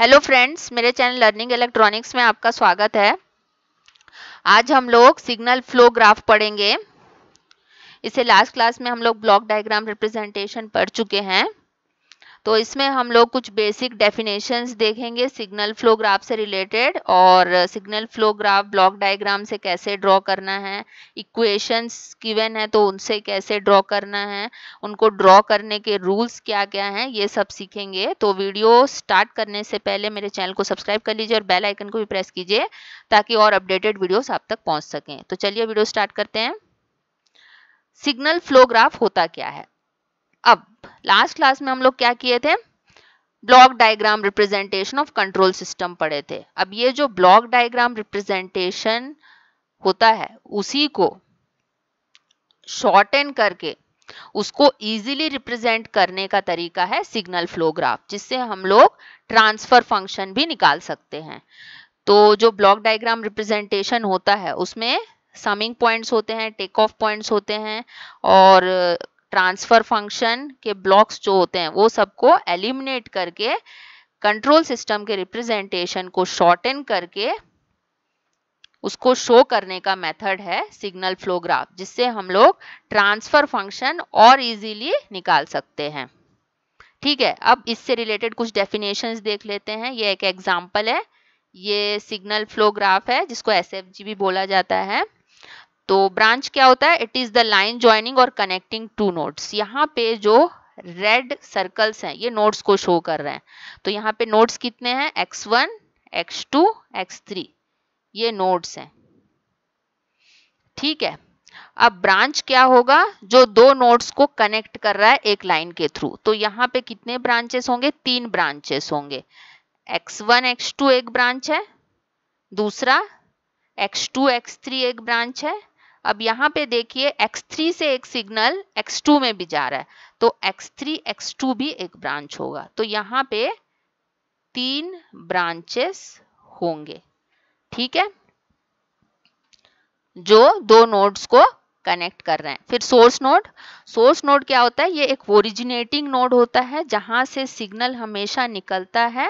Hello friends मेरे channel learning electronics में आपका स्वागत है आज हम लोग सिग्नल फ्लो ग्राफ पढ़ेंगे इसे लास्ट क्लास में हम लोग ब्लॉक डायग्राम रिप्रेजेंटेशन पढ़ चुके हैं तो इसमें हम लोग कुछ बेसिक डेफिनेशन देखेंगे सिग्नल फ्लो ग्राफ से रिलेटेड और signal flow graph block diagram से कैसे ड्रॉ करना है इक्वेशंस गिवन है तो उनसे कैसे ड्रॉ करना है उनको ड्रॉ करने के रूल्स क्या क्या हैं ये सब सीखेंगे तो वीडियो स्टार्ट करने से पहले मेरे चैनल को सब्सक्राइब कर लीजिए और बेल आइकन को भी प्रेस कीजिए ताकि और अपडेटेड वीडियो आप तक पहुंच सकें तो चलिए वीडियो स्टार्ट करते हैं सिग्नल फ्लो ग्राफ होता क्या है अब लास्ट क्लास में हम लोग क्या किए थे block diagram representation of control system पढ़े थे अब ये जो ब्लॉक डायग्राम रिप्रेजेंटेशन होता है उसी को शॉर्टन करके उसको इजीली रिप्रेजेंट करने का तरीका है सिग्नल फ्लो ग्राफ जिससे हम लोग ट्रांसफर फंक्शन भी निकाल सकते हैं तो जो ब्लॉक डायग्राम रिप्रेजेंटेशन होता है उसमें समिंग पॉइंट्स होते हैं टेक ऑफ पॉइंट्स होते हैं और ट्रांसफर फंक्शन के ब्लॉक्स जो होते हैं वो सबको एलिमिनेट करके कंट्रोल सिस्टम के रिप्रेजेंटेशन को शॉर्टन करके उसको शो करने का मेथड है सिग्नल फ्लो ग्राफ जिससे हम लोग ट्रांसफर फंक्शन और इजीली निकाल सकते हैं ठीक है अब इससे रिलेटेड कुछ डेफिनेशंस देख लेते हैं ये एक एग्जांपल है ये सिग्नल फ्लो ग्राफ है जिसको एस भी बोला जाता है तो ब्रांच क्या होता है it is the line joining और कनेक्टिंग टू नोट्स यहाँ पे जो रेड सर्कल्स हैं ये नोट्स को शो कर रहे हैं तो यहाँ पे नोट्स कितने हैं X one X two X three ये नोट्स हैं ठीक है अब ब्रांच क्या होगा जो दो नोड्स को कनेक्ट कर रहा है एक लाइन के थ्रू तो यहाँ पे कितने ब्रांचेस होंगे तीन ब्रांचेस होंगे x1 x2 एक ब्रांच है दूसरा x2 x3 एक ब्रांच है अब यहाँ पे देखिए x3 से एक सिग्नल x2 में भी जा रहा है तो x3 x2 भी एक ब्रांच होगा तो यहाँ पे तीन ब्रांचेस होंगे ठीक है जो दो नोड्स को कनेक्ट कर रहे हैं फिर सोर्स नोड सोर्स नोड क्या होता है ये एक ओरिजिनेटिंग नोड होता है जहां से सिग्नल हमेशा निकलता है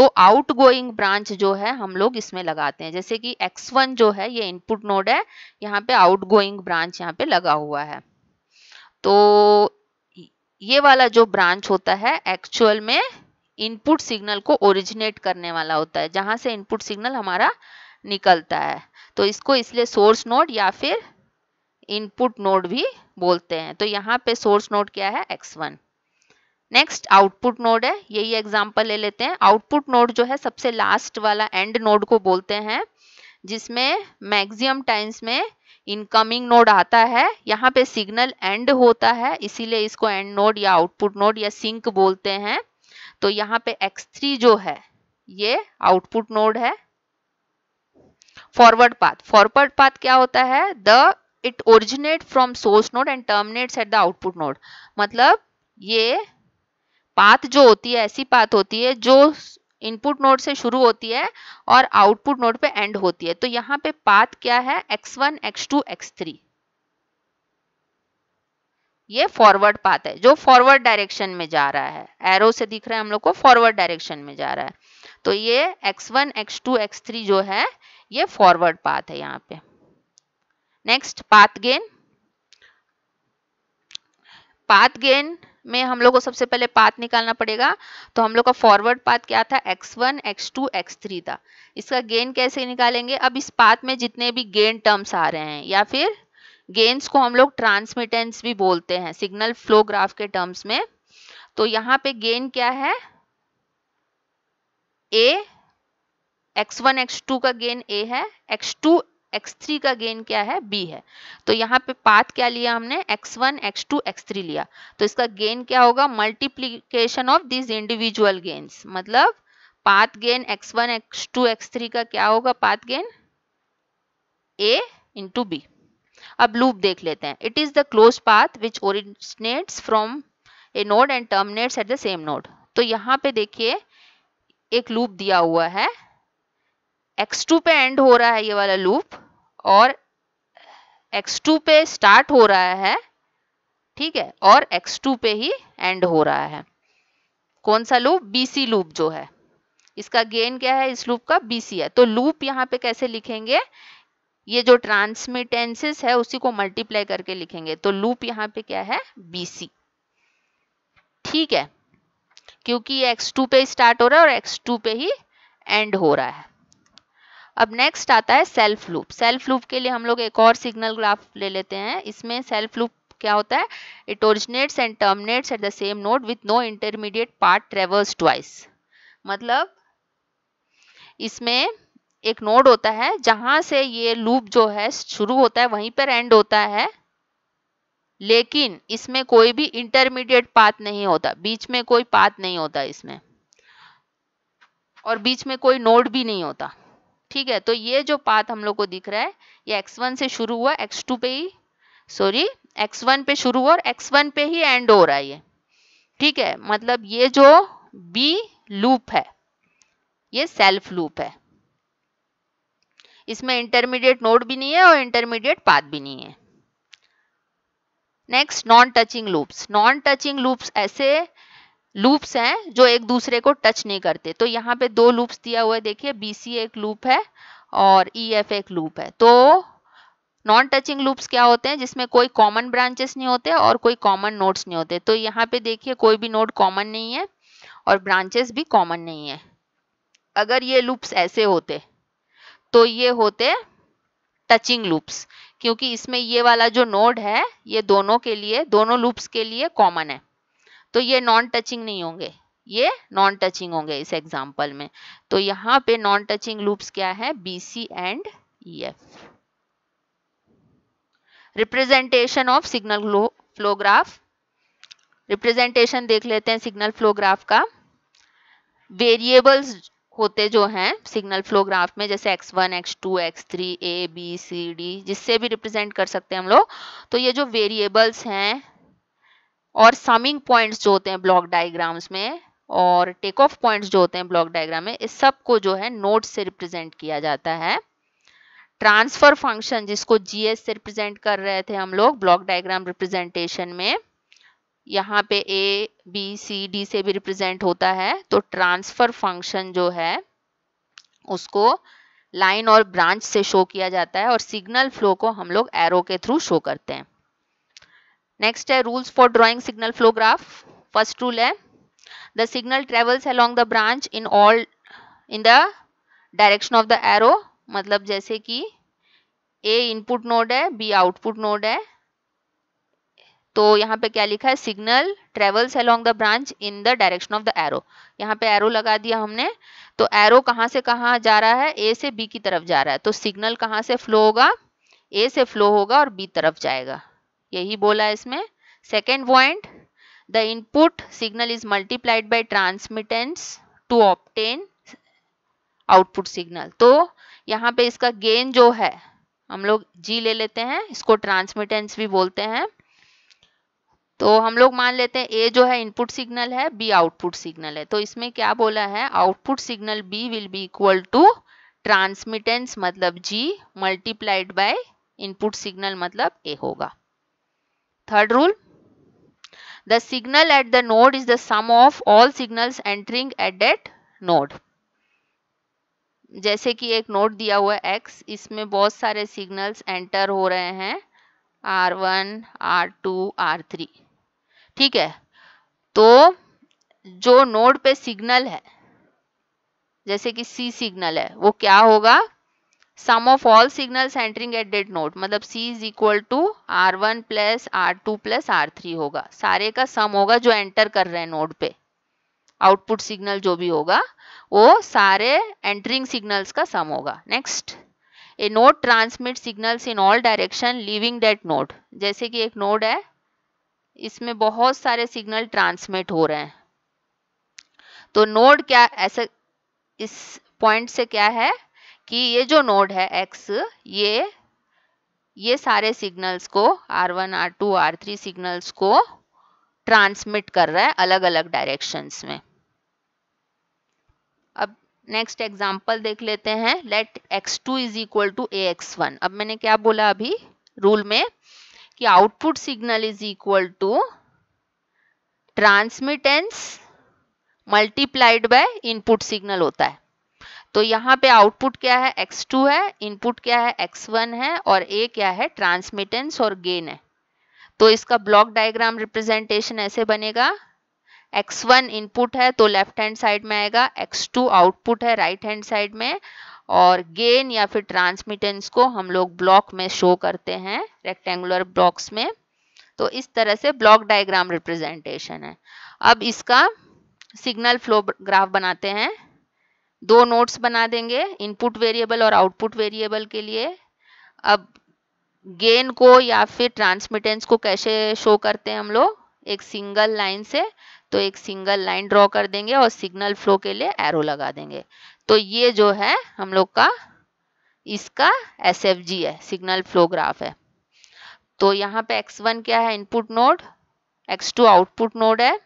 तो आउट गोइंग ब्रांच जो है हम लोग इसमें लगाते हैं जैसे कि x1 जो है ये इनपुट नोड है यहाँ पे आउट गोइंग ब्रांच यहाँ पे लगा हुआ है तो ये वाला जो ब्रांच होता है एक्चुअल में इनपुट सिग्नल को ओरिजिनेट करने वाला होता है जहां से इनपुट सिग्नल हमारा निकलता है तो इसको इसलिए सोर्स नोड या फिर इनपुट नोड भी बोलते हैं तो यहाँ पे सोर्स नोड क्या है X one next output node है यही एग्जाम्पल ले लेते हैं आउटपुट नोड जो है सबसे लास्ट वाला एंड नोड को बोलते हैं जिसमें मैक्सिमम टाइम्स में इनकमिंग नोड आता है यहाँ पे सिग्नल एंड होता है इसीलिए इसको एंड नोड या आउटपुट नोड या सिंक बोलते हैं तो यहाँ पे थ्री जो है ये आउटपुट नोड है फॉरवर्ड पाथ फॉरवर्ड पाथ क्या होता है the it originate from source node and terminates at the output node मतलब ये पाथ जो होती है ऐसी पाथ होती है जो इनपुट नोड से शुरू होती है और आउटपुट नोड पे एंड होती है तो यहाँ पे पाथ क्या है x1, x2, x3 ये फॉरवर्ड पाथ है जो फॉरवर्ड डायरेक्शन में जा रहा है एरो से दिख रहा है हम लोग को फॉरवर्ड डायरेक्शन में जा रहा है तो ये x1, x2, x3 जो है ये फॉरवर्ड पाथ है यहाँ पे next path gain path gain में हम लोग को सबसे पहले पाथ निकालना पड़ेगा तो हम लोग का फॉरवर्ड पाथ क्या था x1, x2, x3 था इसका गेन कैसे निकालेंगे अब इस पाथ में जितने भी गेन टर्म्स आ रहे हैं या फिर गेंस को हम लोग ट्रांसमिटेंस भी बोलते हैं सिग्नल फ्लो ग्राफ के टर्म्स में तो यहाँ पे गेन क्या है ए x1, x2 का गेन ए है x2, x3 का गेन क्या है b है तो यहाँ पे पाथ क्या लिया हमने x1, x2, x3 लिया तो इसका गेन क्या होगा multiplication of this individual gains मतलब path gain x1, x2, x3 का क्या होगा path gain a into B अब लूप देख लेते हैं it is the close path which originates from a node and terminates at the same node तो यहाँ पे देखिए एक लूप दिया हुआ है x2 पे एंड हो रहा है ये वाला लूप और x2 पे स्टार्ट हो रहा है ठीक है और x2 पे ही एंड हो रहा है कौन सा लूप BC लूप जो है इसका गेन क्या है इस लूप का BC है तो लूप यहाँ पे कैसे लिखेंगे ये जो ट्रांसमिटेंसिस है उसी को मल्टीप्लाई करके लिखेंगे तो लूप यहाँ पे क्या है BC ठीक है क्योंकि ये x2 पे स्टार्ट हो रहा है और x2 पे ही एंड हो रहा है अब नेक्स्ट आता है सेल्फ लूप सेल्फ लूप के लिए हम लोग एक और सिग्नल ग्राफ ले लेते हैं इसमें सेल्फ लूप क्या होता है it originates and terminates at the same node with no intermediate path traverse twice मतलब इसमें एक नोड होता है जहां से ये लूप जो है शुरू होता है वहीं पर एंड होता है लेकिन इसमें कोई भी इंटरमीडिएट पाथ नहीं होता बीच में कोई पाथ नहीं होता इसमें और बीच में कोई नोड भी नहीं होता ठीक है तो ये जो पाथ हम लोग को दिख रहा है ये वन से शुरू हुआ टू पे ही सॉरी वन पे शुरू हुआ और x1 पे ही एंड हो रहा है ये ठीक है मतलब ये जो बी लूप है ये सेल्फ लूप है इसमें इंटरमीडिएट नोड भी नहीं है और इंटरमीडिएट पाथ भी नहीं है next non touching loops non touching loops ऐसे लूप्स हैं जो एक दूसरे को टच नहीं करते तो यहाँ पे दो लूप्स दिया हुआ है देखिए बीसी एक लूप है और ई e एफ एक लूप है तो नॉन टचिंग लूप्स क्या होते हैं जिसमें कोई कॉमन ब्रांचेस नहीं होते और कोई कॉमन नोड्स नहीं होते तो यहाँ पे देखिए कोई भी नोड कॉमन नहीं है और ब्रांचेस भी कॉमन नहीं है अगर ये लूप्स ऐसे होते तो ये होते टचिंग लूप्स क्योंकि इसमें ये वाला जो नोड है ये दोनों के लिए दोनों लूप्स के लिए कॉमन है तो ये नॉन टचिंग नहीं होंगे ये नॉन टचिंग होंगे इस एग्जाम्पल में तो यहाँ पे नॉन टचिंग लूप्स क्या है B C and E F representation of signal flow graph representation देख लेते हैं सिग्नल फ्लोग्राफ का वेरिएबल्स होते जो हैं सिग्नल फ्लोग्राफ में जैसे x1, x2, x3, a, b, c, d जिससे भी रिप्रेजेंट कर सकते हैं हम लोग तो ये जो वेरिएबल्स हैं और समिंग पॉइंट्स जो होते हैं ब्लॉक डायग्राम्स में और टेक ऑफ पॉइंट्स जो होते हैं ब्लॉक डायग्राम में इस सब को जो है नोट से रिप्रेजेंट किया जाता है ट्रांसफर फंक्शन जिसको जीएस से रिप्रेजेंट कर रहे थे हम लोग ब्लॉक डायग्राम रिप्रेजेंटेशन में यहाँ पे ए बी सी डी से भी रिप्रेजेंट होता है तो ट्रांसफर फंक्शन जो है उसको लाइन और ब्रांच से शो किया जाता है और सिग्नल फ्लो को हम लोग एरो के थ्रू शो करते हैं नेक्स्ट है rules for drawing signal flow graph first rule है the signal travels along the branch in all in the direction of the arrow मतलब जैसे कि ए इनपुट नोड है बी आउटपुट नोड है तो यहाँ पे क्या लिखा है signal travels along the branch in the direction of the arrow यहाँ पे एरो लगा दिया हमने तो एरो कहाँ से कहाँ जा रहा है ए से बी की तरफ जा रहा है तो सिग्नल कहाँ से फ्लो होगा ए से फ्लो होगा और बी तरफ जाएगा यही बोला इसमें second point the input signal is multiplied by transmittance to obtain output signal तो यहाँ पे इसका गेन जो है हम लोग जी ले लेते हैं इसको ट्रांसमिटेंस भी बोलते हैं तो हम लोग मान लेते हैं ए जो है इनपुट सिग्नल है बी आउटपुट सिग्नल है तो इसमें क्या बोला है output signal B will be equal to transmittance मतलब G multiplied by input signal मतलब ए होगा third rule the signal at the node is the sum of all signal entering at that node जैसे कि एक note दिया हुआ है x इसमें बहुत सारे सिग्नल्स एंटर हो रहे हैं R one R two R three ठीक है तो जो नोड पे सिग्नल है जैसे कि सी सिग्नल है वो क्या होगा sum of all signal entering at that node मतलब C is equal to R one plus R two plus R three होगा सारे का सम होगा जो एंटर कर रहे हैं नोट पे आउटपुट सिग्नल जो भी होगा वो सारे एंटरिंग सिग्नल्स का सम होगा next a node transmit signals in all direction leaving that node जैसे कि एक नोड है इसमें बहुत सारे सिग्नल ट्रांसमिट हो रहे हैं तो नोड क्या ऐसे इस पॉइंट से क्या है कि ये जो नोड है एक्स ये ये सारे सिग्नल्स को R1, R2, R3 सिग्नल्स को ट्रांसमिट कर रहा है अलग अलग डायरेक्शंस में अब नेक्स्ट एग्जांपल देख लेते हैं let x2 two is equal to A अब मैंने क्या बोला अभी रूल में कि output signal is equal to transmittance multiplied by input signal होता है तो यहाँ पे आउटपुट क्या है x2 है इनपुट क्या है x1 है और ए क्या है ट्रांसमिटेंस और गेन है तो इसका ब्लॉक डायग्राम रिप्रेजेंटेशन ऐसे बनेगा x1 इनपुट है तो लेफ्ट हैंड साइड में आएगा x2 आउटपुट है राइट हैंड साइड में और गेन या फिर ट्रांसमिटेंस को हम लोग ब्लॉक में शो करते हैं रेक्टेंगुलर ब्लॉक्स में तो इस तरह से ब्लॉक डायग्राम रिप्रेजेंटेशन है अब इसका सिग्नल फ्लो ग्राफ बनाते हैं दो नोट्स बना देंगे इनपुट वेरिएबल और आउटपुट वेरिएबल के लिए अब गेन को या फिर ट्रांसमिटेंस को कैसे शो करते हैं हम लोग एक सिंगल लाइन से तो एक सिंगल लाइन ड्रॉ कर देंगे और सिग्नल फ्लो के लिए एरो लगा देंगे तो ये जो है हम लोग का इसका एस है सिग्नल फ्लो ग्राफ है तो यहाँ पे x1 क्या है input node x2 output node है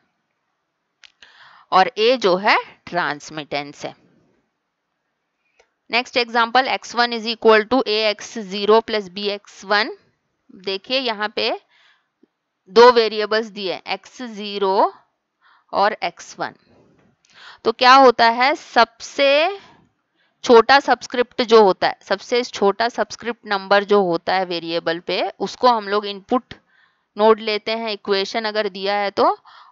और a जो है ट्रांसमिटेंस है next example X one is equal to A X zero plus B X one देखिए यहाँ पे दो वेरिएबल्स दिए एक्स जीरो और एक्स वन तो क्या होता है सबसे छोटा सब्सक्रिप्ट जो होता है सबसे छोटा सब्सक्रिप्ट नंबर जो होता है वेरिएबल पे उसको हम लोग इनपुट नोड लेते हैं इक्वेशन अगर दिया है तो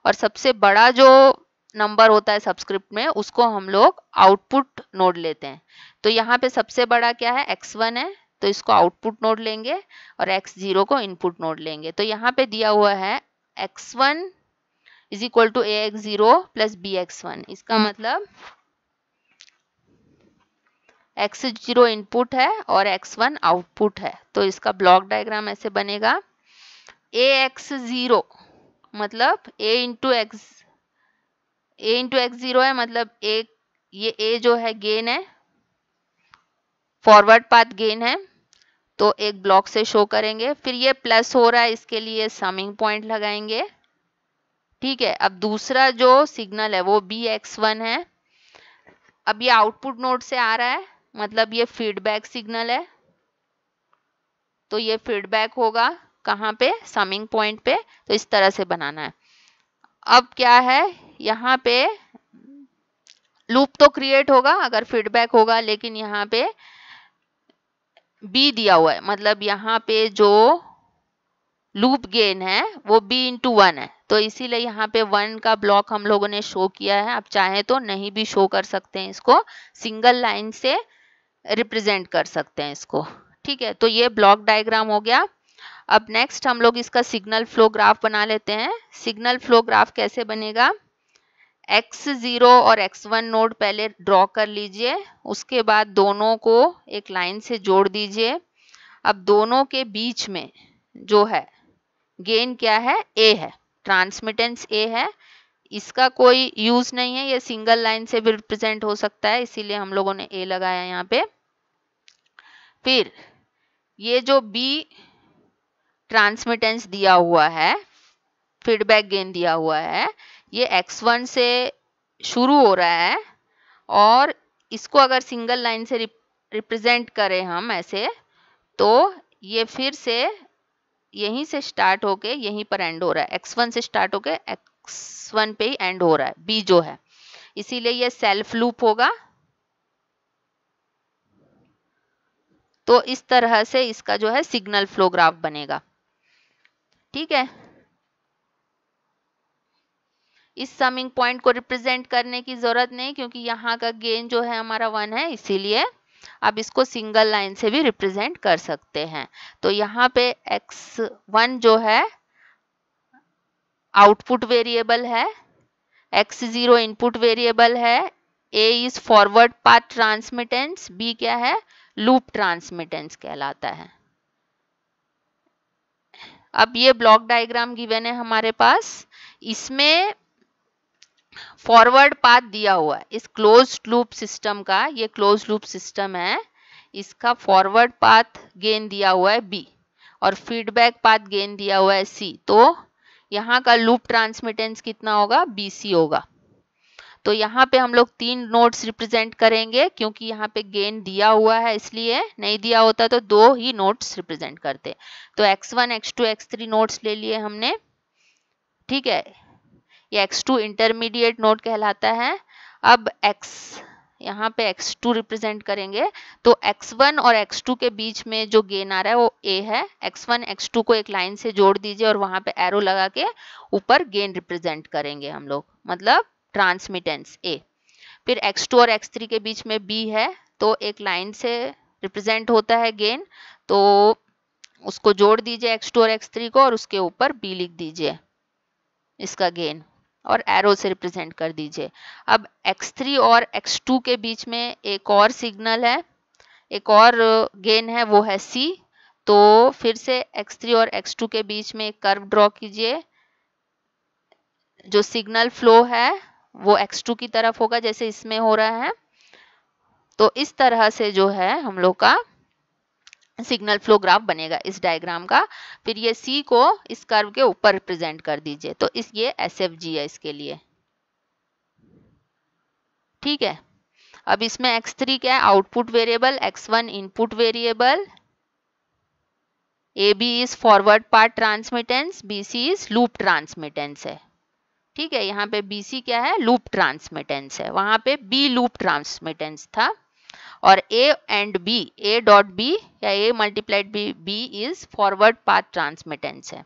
और सबसे बड़ा जो नंबर होता है सब्सक्रिप्ट में उसको हम लोग आउटपुट नोड लेते हैं तो यहाँ पे सबसे बड़ा क्या है x1 है तो इसको आउटपुट नोड लेंगे और x0 को इनपुट नोड लेंगे तो यहाँ पे दिया हुआ है x1 one is equal to A X zero plus B X one इसका हम्म। मतलब एक्स जीरो इनपुट है और एक्स वन आउटपुट है तो इसका ब्लॉक डायग्राम ऐसे बनेगा ए एक्स जीरो मतलब A into X A into X zero है मतलब ए ये ए जो है गेन है फॉरवर्ड पाथ गेन है तो एक ब्लॉक से शो करेंगे फिर ये प्लस हो रहा है इसके लिए समिंग पॉइंट लगाएंगे ठीक है अब दूसरा जो सिग्नल है वो बी एक्स वन है अब ये आउटपुट नोड से आ रहा है मतलब ये फीडबैक सिग्नल है तो ये फीडबैक होगा कहाँ पे समिंग पॉइंट पे तो इस तरह से बनाना है अब क्या है यहाँ पे लूप तो क्रिएट होगा अगर फीडबैक होगा लेकिन यहाँ पे बी दिया हुआ है मतलब यहाँ पे जो लूप गेन है वो बी इंटू वन है तो इसीलिए यहाँ पे वन का ब्लॉक हम लोगों ने शो किया है आप चाहें तो नहीं भी शो कर सकते हैं इसको सिंगल लाइन से रिप्रेजेंट कर सकते हैं इसको ठीक है तो ये ब्लॉक डायग्राम हो गया अब नेक्स्ट हम लोग इसका सिग्नल फ्लो ग्राफ बना लेते हैं सिग्नल फ्लो ग्राफ कैसे बनेगा एक्स ज़ीरो और एक्स वन नोड पहले ड्रॉ कर लीजिए उसके बाद दोनों को एक लाइन से जोड़ दीजिए अब दोनों के बीच में जो है गेन क्या है ए है ट्रांसमिटेंस ए है इसका कोई यूज नहीं है ये सिंगल लाइन से भी रिप्रेजेंट हो सकता है इसीलिए हम लोगों ने ए लगाया यहाँ पे फिर ये जो बी ट्रांसमिटेंस दिया हुआ है फीडबैक गेन दिया हुआ है ये x1 से शुरू हो रहा है और इसको अगर सिंगल लाइन से रिप्रेजेंट करें हम ऐसे तो ये फिर से यहीं से स्टार्ट होके यहीं पर एंड हो रहा है x1 से स्टार्ट होके x1 पे ही एंड हो रहा है b जो है इसीलिए ये सेल्फ लूप होगा तो इस तरह से इसका जो है सिग्नल फ्लो ग्राफ बनेगा ठीक है इस समिंग पॉइंट को रिप्रेजेंट करने की ज़रूरत नहीं क्योंकि यहाँ का गेन जो है हमारा वन है इसीलिए आप इसको सिंगल लाइन से भी रिप्रेजेंट कर सकते हैं तो यहाँ पे एक्स वन जो है आउटपुट वेरिएबल है एक्स जीरो इनपुट वेरिएबल है A is forward path transmittance B क्या है लूप ट्रांसमिटेंस कहलाता है अब ये ब्लॉक डायग्राम गिवन है हमारे पास इसमें फॉरवर्ड पाथ दिया हुआ है इस क्लोज लूप सिस्टम का ये क्लोज लूप सिस्टम है इसका फॉरवर्ड पाथ गेन दिया हुआ है बी और फीडबैक पाथ गेन दिया हुआ है सी तो यहाँ का लूप ट्रांसमिटेंस कितना होगा बी होगा तो यहाँ पे हम लोग तीन नोड्स रिप्रेजेंट करेंगे क्योंकि यहाँ पे गेन दिया हुआ है इसलिए नहीं दिया होता तो दो ही नोड्स रिप्रेजेंट करते तो x1, x2, x3 नोड्स ले लिए हमने ठीक है ये x2 इंटरमीडिएट नोड कहलाता है अब x यहाँ पे x2 रिप्रेजेंट करेंगे तो x1 और x2 के बीच में जो गेन आ रहा है वो a है x1 x2 को एक लाइन से जोड़ दीजिए और वहां पे एरो लगा के ऊपर गेन रिप्रेजेंट करेंगे हम लोग मतलब ट्रांसमिटेंस a फिर x2 और x3 के बीच में b है तो एक लाइन से रिप्रेजेंट होता है गेन तो उसको जोड़ दीजिए x2 और x3 को और उसके ऊपर b लिख दीजिए इसका गेन और एरो से रिप्रेजेंट कर दीजिए अब x3 और x2 के बीच में एक और सिग्नल है एक और गेन है वो है C तो फिर से x3 और x2 के बीच में एक कर्व ड्रॉ कीजिए जो सिग्नल फ्लो है वो x2 की तरफ होगा जैसे इसमें हो रहा है तो इस तरह से जो है हम लोग का सिग्नल फ्लो ग्राफ बनेगा इस डायग्राम का फिर ये सी को इस कर्व के ऊपर रिप्रेजेंट कर दीजिए तो इस ये एस एफ जी है इसके लिए ठीक है अब इसमें एक्स थ्री क्या है output variable X one input variable A B is forward path transmittance B C is loop transmittance है ठीक है यहाँ पे बी सी क्या है लूप ट्रांसमिटेंस है वहां पे बी लूप ट्रांसमिटेंस था और A and B A dot B या A multiplied B B is forward path transmittance है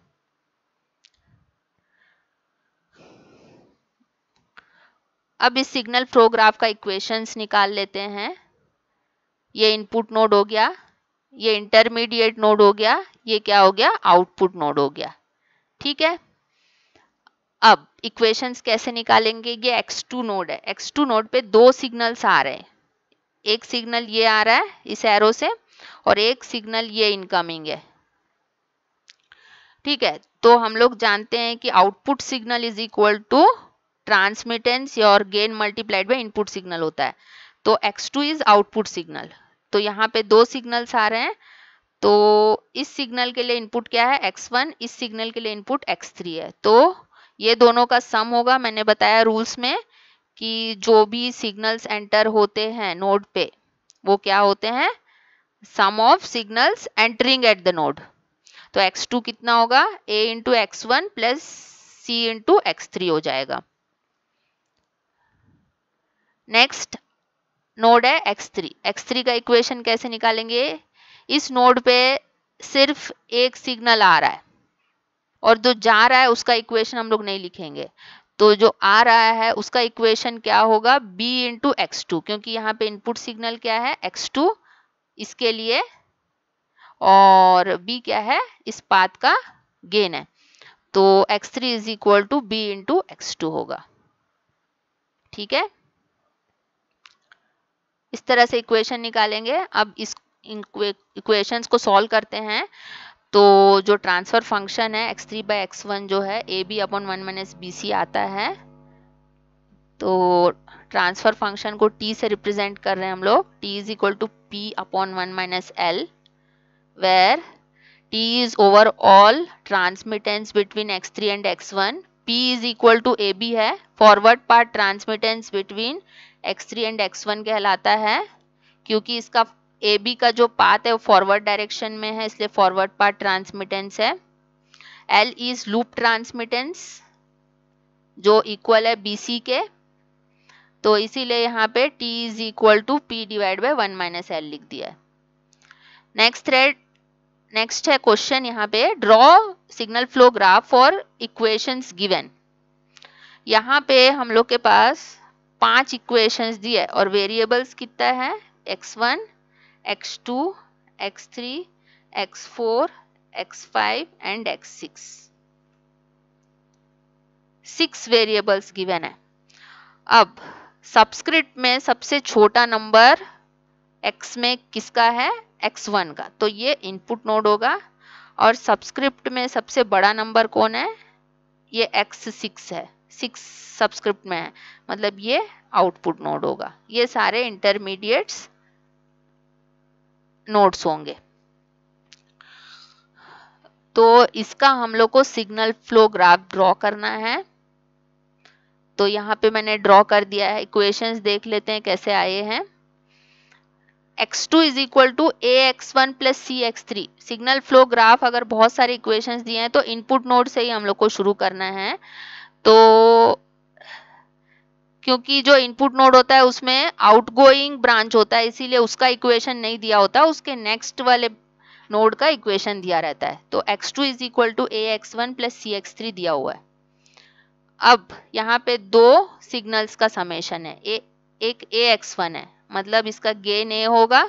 अब इस सिग्नल फ्लो ग्राफ का इक्वेशंस निकाल लेते हैं ये इनपुट नोड हो गया ये इंटरमीडिएट नोड हो गया ये क्या हो गया आउटपुट नोड हो गया ठीक है अब इक्वेशंस कैसे निकालेंगे ये x2 नोड है x2 नोड पे दो सिग्नल्स आ रहे हैं एक सिग्नल ये आ रहा है इस एरो से और एक सिग्नल ये इनकमिंग है ठीक है तो हम लोग जानते हैं कि output signal is equal to transmittance और gain multiplied by input signal होता है तो x2 इज आउटपुट सिग्नल तो यहाँ पे दो सिग्नल्स आ रहे हैं तो इस सिग्नल के लिए इनपुट क्या है x1 इस सिग्नल के लिए इनपुट x3 है तो ये दोनों का सम होगा मैंने बताया रूल्स में कि जो भी सिग्नल्स एंटर होते हैं नोड पे वो क्या होते हैं sum of signals entering at the node तो x2 कितना होगा a into X one plus C into X three हो जाएगा नेक्स्ट नोड है x3 x3 का इक्वेशन कैसे निकालेंगे इस नोड पे सिर्फ एक सिग्नल आ रहा है और जो जा रहा है उसका इक्वेशन हम लोग नहीं लिखेंगे तो जो आ रहा है उसका इक्वेशन क्या होगा b इंटू एक्स टू क्योंकि यहाँ पे इनपुट सिग्नल क्या है एक्स टू इसके लिए और b क्या है इस पाथ का गेन है तो X three is equal to B into X two होगा ठीक है इस तरह से इक्वेशन निकालेंगे अब इस इक्वेशंस को सॉल्व करते हैं तो जो ट्रांसफ़र फंक्शन है X three by X one जो है A B upon one minus B C आता है तो ट्रांसफ़र फंक्शन को टी से रिप्रेजेंट कर रहे हैं हम लोग T is equal to P upon one minus L where T is overall transmittance between X three and X one P is equal to A B है forward path transmittance between x3 three and x1 कहलाता है क्योंकि इसका A B का जो path है वो forward direction में है इसलिए फॉरवर्ड पाथ ट्रांसमिटेंस है एल इज लूप ट्रांसमिटेंस जो इक्वल है बी सी के तो इसीलिए यहाँ पे t is equal to P divide by one minus L लिख दिया है नेक्स्ट थ्रेड नेक्स्ट है क्वेश्चन यहाँ पे draw signal flow graph for equations given यहाँ पे हम लोग के पास पांच इक्वेशंस दी है और वेरिएबल्स कितना है X one x2, x3, x4, x5 and x6. Six variables given है अब सबस्क्रिप्ट में सबसे छोटा नंबर x में किसका है x1 का तो ये इनपुट नोड होगा और सबस्क्रिप्ट में सबसे बड़ा नंबर कौन है ये x6 है सिक्स सबस्क्रिप्ट में है मतलब ये आउटपुट नोड होगा ये सारे इंटरमीडिएट्स नोड्स होंगे तो इसका हम लोग को सिग्नल फ्लो ग्राफ ड्रॉ करना है तो यहाँ पे मैंने ड्रॉ कर दिया है इक्वेशंस देख लेते हैं कैसे आए हैं x2 two is equal to A X one plus C X three signal flow graph अगर बहुत सारे इक्वेशंस दिए हैं तो इनपुट नोड से ही हम लोग को शुरू करना है तो क्योंकि जो इनपुट नोड होता है उसमें आउटगोइंग ब्रांच होता है इसीलिए उसका इक्वेशन नहीं दिया होता उसके नेक्स्ट वाले नोड का इक्वेशन दिया रहता है तो X two is equal to A X one plus C X three दिया हुआ है अब यहाँ पे दो सिग्नल्स का समेशन है ए, एक ए एक्स वन है मतलब इसका गेन ए होगा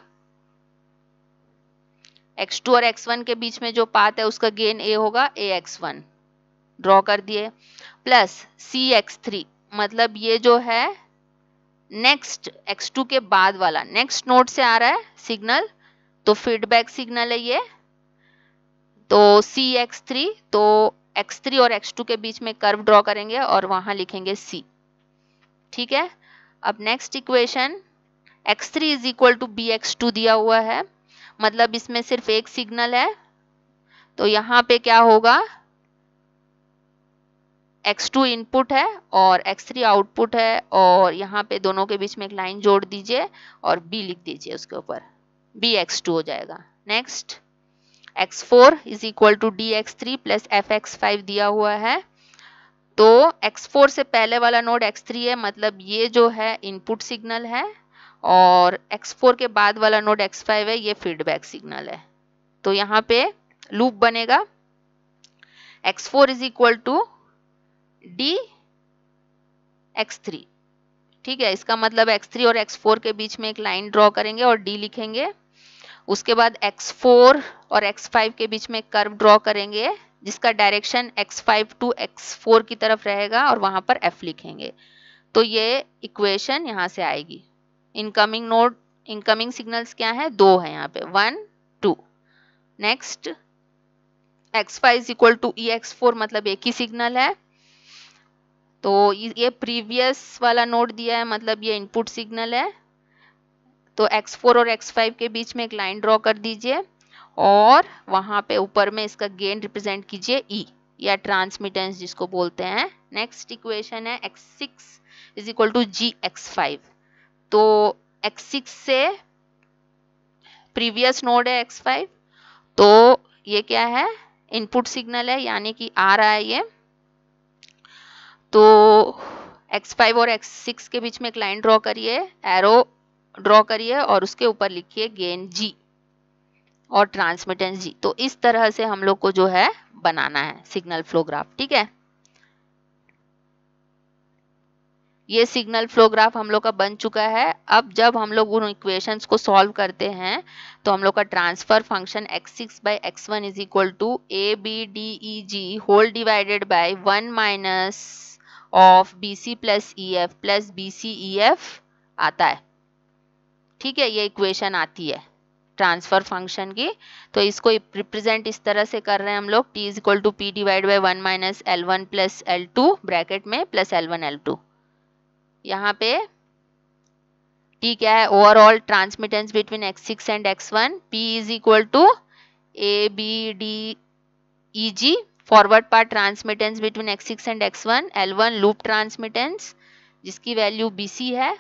x2 और x1 के बीच में जो पाथ है उसका गेन ए होगा ए एक्स वन ड्रॉ कर दिए प्लस सी एक्स थ्री मतलब ये जो है नेक्स्ट x2 के बाद वाला नेक्स्ट नोट से आ रहा है सिग्नल तो फीडबैक सिग्नल है ये तो सी एक्स थ्री तो एक्स थ्री और एक्स टू के बीच में कर्व ड्रॉ करेंगे और वहां लिखेंगे सी ठीक है अब next equation X three is equal to B X two दिया हुआ है मतलब इसमें सिर्फ एक सिग्नल है तो यहाँ पे क्या होगा x2 इनपुट है और x3 आउटपुट है और यहाँ पे दोनों के बीच में एक लाइन जोड़ दीजिए और b लिख दीजिए उसके ऊपर बी एक्स टू हो जाएगा next x4 four is equal to D X three plus F X five दिया हुआ है तो एक्स फोर से पहले वाला नोड एक्स थ्री है मतलब ये जो है इनपुट सिग्नल है और एक्स फोर के बाद वाला नोड एक्स फाइव है ये फीडबैक सिग्नल है तो यहाँ पे लूप बनेगा X four is equal to D X three ठीक है इसका मतलब एक्स थ्री और एक्स फोर के बीच में एक लाइन ड्रॉ करेंगे और डी लिखेंगे उसके बाद एक्स फोर और एक्स फाइव के बीच में कर्व ड्रॉ करेंगे जिसका direction X five to X four की तरफ रहेगा और वहां पर एफ लिखेंगे तो ये इक्वेशन यहाँ से आएगी इनकमिंग नोड इनकमिंग सिग्नल्स क्या है दो है यहाँ पे one two next X five is equal to E X four मतलब एक ही सिग्नल है तो ये प्रीवियस वाला नोट दिया है मतलब ये इनपुट सिग्नल है तो X4 और X5 के बीच में एक लाइन ड्रॉ कर दीजिए और वहां पे ऊपर में इसका गेन रिप्रेजेंट कीजिए E या ट्रांसमिटेंस जिसको बोलते हैं नेक्स्ट इक्वेशन है X six is equal to G X five तो एक्स सिक्स से प्रीवियस नोड है एक्स फाइव तो ये क्या है इनपुट सिग्नल है यानी कि आ रहा है ये तो x5 और x6 के बीच में एक लाइन ड्रॉ करिए एरो ड्रॉ करिए और उसके ऊपर लिखिए गेन जी और ट्रांसमिटेंस जी तो इस तरह से हम लोग को जो है बनाना है सिग्नल फ्लोग्राफ ठीक है ये सिग्नल फ्लोग्राफ हम लोग का बन चुका है अब जब हम लोग उन इक्वेशंस को सॉल्व करते हैं तो हम लोग का transfer function x6 six by X one is equal to A B D E G whole divided by one minus of B C plus E F plus B C E F आता है ठीक है ये equation आती है transfer function की तो इसको रिप्रेजेंट इस तरह से कर रहे हैं हम लोग T is equal to P divide by one minus L one plus L two bracket में plus L one L two यहाँ पे टी क्या है overall transmittance between X six and X one P is equal to A B D E G forward path transmittance between six and L one loop transmittance जिसकी value C है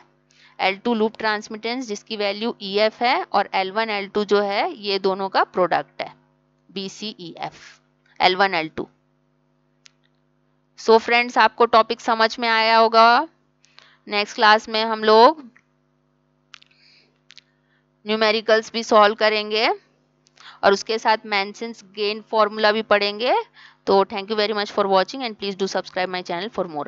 two loop transmittance जिसकी value F e है और L two जो है ये दोनों का प्रोडक्ट है B C F L one L two so friends आपको टॉपिक समझ में आया होगा नेक्स्ट क्लास में हम लोग न्यूमेरिकल्स भी सॉल्व करेंगे और उसके साथ मैं गेन फॉर्मूला भी पढ़ेंगे So thank you very much for watching and please do subscribe my channel for more.